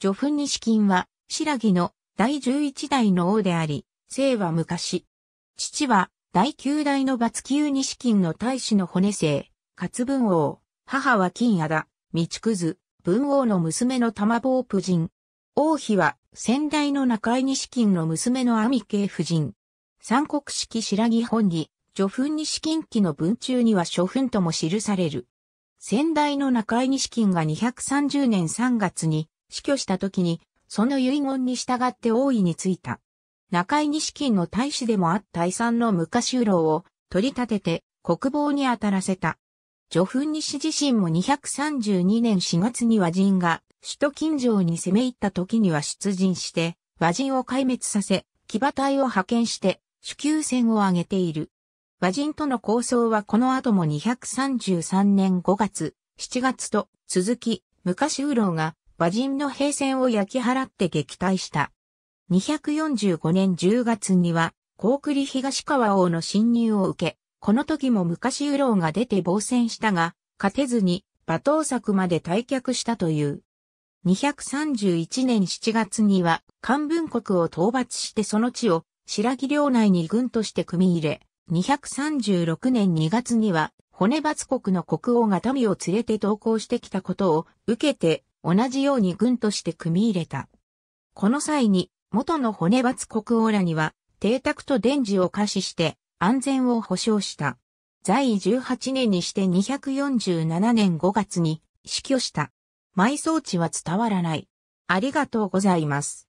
ジョフニシキンは、白木の第十一代の王であり、姓は昔。父は、第九代の罰級西金の大使の骨生、勝文王、母は金谷だ、道くず、文王の娘の玉坊夫人。王妃は、先代の中井西金の娘の阿弥慶夫人。三国式白木本義、女墳西金記の文中には諸墳とも記される。先代の中井西金が230年3月に、死去した時に、その遺言に従って王位についた。中井錦金の大使でもあった遺産の昔価郎を取り立てて国防に当たらせた。女ョ西自身も232年4月に和人が首都近城に攻め入った時には出陣して、和人を壊滅させ、騎馬隊を派遣して、主級戦を挙げている。和人との構想はこの後も233年5月、7月と続き、昔ウ郎が馬人の兵線を焼き払って撃退した。245年10月には、高栗東川王の侵入を受け、この時も昔右ウが出て防戦したが、勝てずに、馬頭作まで退却したという。231年7月には、漢文国を討伐してその地を、白木領内に軍として組み入れ、236年2月には、骨抜国の国王が民を連れて投降してきたことを受けて、同じように軍として組み入れた。この際に、元の骨抜国王らには、邸宅と電磁を可視して安全を保障した。在位18年にして247年5月に死去した。埋葬地は伝わらない。ありがとうございます。